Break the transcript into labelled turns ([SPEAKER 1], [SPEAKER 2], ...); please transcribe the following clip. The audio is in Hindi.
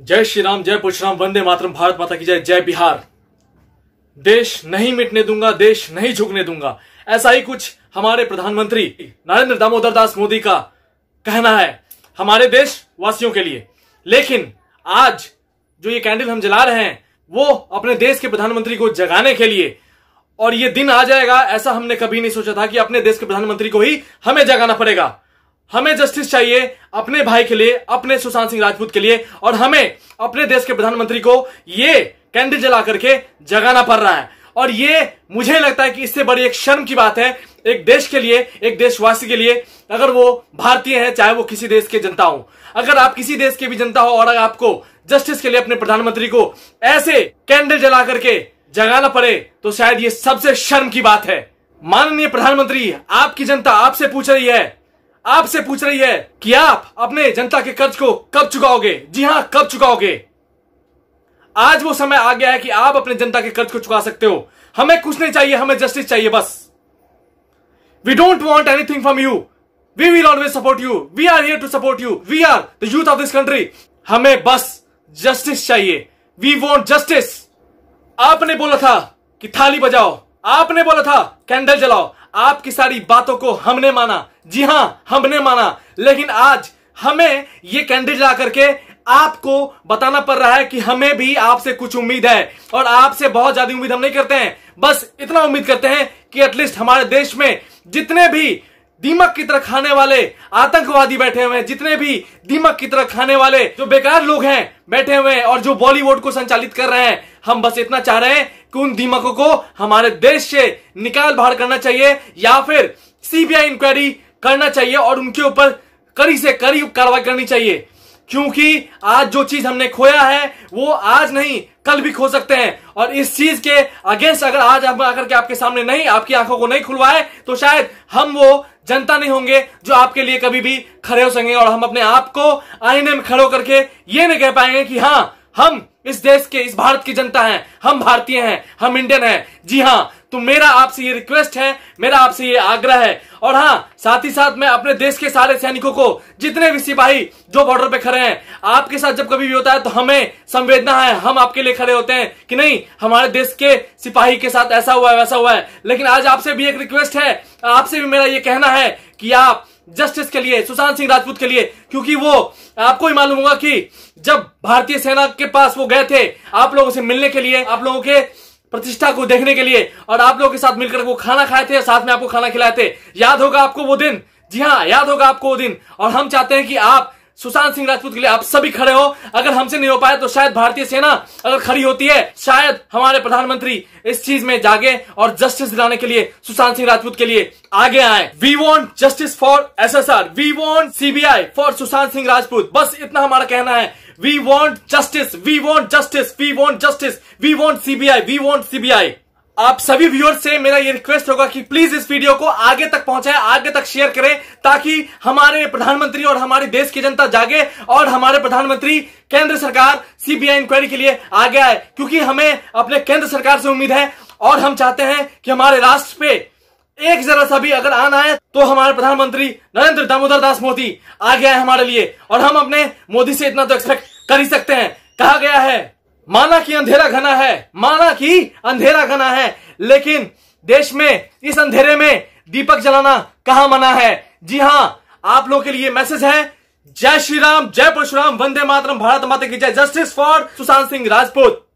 [SPEAKER 1] जय श्री राम जय पुशराम वंदे मातरम भारत माता की जय जय बिहार देश नहीं मिटने दूंगा देश नहीं झुकने दूंगा ऐसा ही कुछ हमारे प्रधानमंत्री नरेंद्र दामोदर दास मोदी का कहना है हमारे देश वासियों के लिए लेकिन आज जो ये कैंडल हम जला रहे हैं वो अपने देश के प्रधानमंत्री को जगाने के लिए और ये दिन आ जाएगा ऐसा हमने कभी नहीं सोचा था कि अपने देश के प्रधानमंत्री को ही हमें जगाना पड़ेगा हमें जस्टिस चाहिए अपने भाई के लिए अपने सुशांत सिंह राजपूत के लिए और हमें अपने देश के प्रधानमंत्री को ये कैंडल जला करके जगाना पड़ रहा है और ये मुझे लगता है कि इससे बड़ी एक शर्म की बात है एक देश के लिए एक देशवासी के लिए अगर वो भारतीय है चाहे वो किसी देश के जनता हो अगर आप किसी देश के भी जनता हो और अगर आपको जस्टिस के लिए अपने प्रधानमंत्री को ऐसे कैंडल जला करके जगाना पड़े तो शायद ये सबसे शर्म की बात है माननीय प्रधानमंत्री आपकी जनता आपसे पूछ रही है आपसे पूछ रही है कि आप अपने जनता के कर्ज को कब चुकाओगे जी हां कब चुकाओगे आज वो समय आ गया है कि आप अपने जनता के कर्ज को चुका सकते हो हमें कुछ नहीं चाहिए हमें जस्टिस चाहिए बस we don't want anything from you we will always support you we are here to support you we are the youth of this country हमें बस जस्टिस चाहिए वी वॉन्ट जस्टिस आपने बोला था कि थाली बजाओ आपने बोला था कैंडल जलाओ आपकी सारी बातों को हमने माना जी हां हमने माना लेकिन आज हमें ये कैंडिडेट ला करके आपको बताना पड़ रहा है कि हमें भी आपसे कुछ उम्मीद है और आपसे बहुत ज्यादा उम्मीद हम नहीं करते हैं बस इतना उम्मीद करते हैं कि एटलीस्ट हमारे देश में जितने भी दीमक की तरह खाने वाले आतंकवादी बैठे हुए हैं जितने भी दीमक की तरह खाने वाले जो बेकार लोग हैं बैठे हुए हैं और जो बॉलीवुड को संचालित कर रहे हैं हम बस इतना चाह रहे हैं कि उन दीमकों को हमारे देश से निकाल बाहर करना चाहिए या फिर सीबीआई इंक्वायरी करना चाहिए और उनके ऊपर कड़ी से कड़ी कार्रवाई करनी चाहिए क्योंकि आज जो चीज हमने खोया है वो आज नहीं कल भी खो सकते हैं और इस चीज के अगेंस्ट अगर आज हम आकर के आपके सामने नहीं आपकी आंखों को नहीं खुलवाए तो शायद हम वो जनता नहीं होंगे जो आपके लिए कभी भी खड़े हो सकेंगे और हम अपने आप को आईने में खड़े होकर के ये नहीं कह पाएंगे कि हाँ हम इस देश के इस भारत की जनता है हम भारतीय हैं हम इंडियन हैं जी हाँ तो मेरा आपसे ये रिक्वेस्ट है मेरा आपसे ये आग्रह है और हाँ साथ ही साथ मैं अपने देश के सारे सैनिकों को जितने भी सिपाही जो बॉर्डर पे खड़े हैं आपके साथ जब कभी भी होता है तो हमें संवेदना है हम आपके लिए खड़े होते हैं कि नहीं हमारे देश के सिपाही के साथ ऐसा हुआ है वैसा हुआ है लेकिन आज आपसे भी एक रिक्वेस्ट है आपसे भी मेरा ये कहना है कि आप जस्टिस के लिए सुशांत सिंह राजपूत के लिए क्योंकि वो आपको ही मालूम होगा कि जब भारतीय सेना के पास वो गए थे आप लोगों से मिलने के लिए आप लोगों के प्रतिष्ठा को देखने के लिए और आप लोगों के साथ मिलकर वो खाना खाए थे साथ में आपको खाना खिलाए थे याद होगा आपको वो दिन जी हाँ याद होगा आपको वो दिन और हम चाहते हैं कि आप सुशांत सिंह राजपूत के लिए आप सभी खड़े हो अगर हमसे नहीं हो पाया तो शायद भारतीय सेना अगर खड़ी होती है शायद हमारे प्रधानमंत्री इस चीज में जागे और जस्टिस दिलाने के लिए सुशांत सिंह राजपूत के लिए आगे आए we want justice for S S R we want CBI for Sushant Singh Rajput बस इतना हमारा कहना है we want justice we want justice we want justice we want CBI we want CBI आप सभी व्यूअर्स से मेरा ये रिक्वेस्ट होगा कि प्लीज इस वीडियो को आगे तक पहुंचाएं आगे तक शेयर करें ताकि हमारे प्रधानमंत्री और हमारे देश की जनता जागे और हमारे प्रधानमंत्री केंद्र सरकार सीबीआई इंक्वायरी के लिए आगे आए क्योंकि हमें अपने केंद्र सरकार से उम्मीद है और हम चाहते हैं कि हमारे राष्ट्र पे एक जरा सा भी अगर आना है तो हमारे प्रधानमंत्री नरेंद्र दामोदर दास मोदी आगे आए हमारे लिए और हम अपने मोदी से इतना तो एक्सपेक्ट कर ही सकते हैं कहा गया है माना कि अंधेरा घना है माना कि अंधेरा घना है लेकिन देश में इस अंधेरे में दीपक जलाना कहा मना है जी हाँ आप लोगों के लिए मैसेज है जय श्री राम जय परशुराम वंदे मातरम भारत माता की जय जस्टिस फॉर सुशांत सिंह राजपूत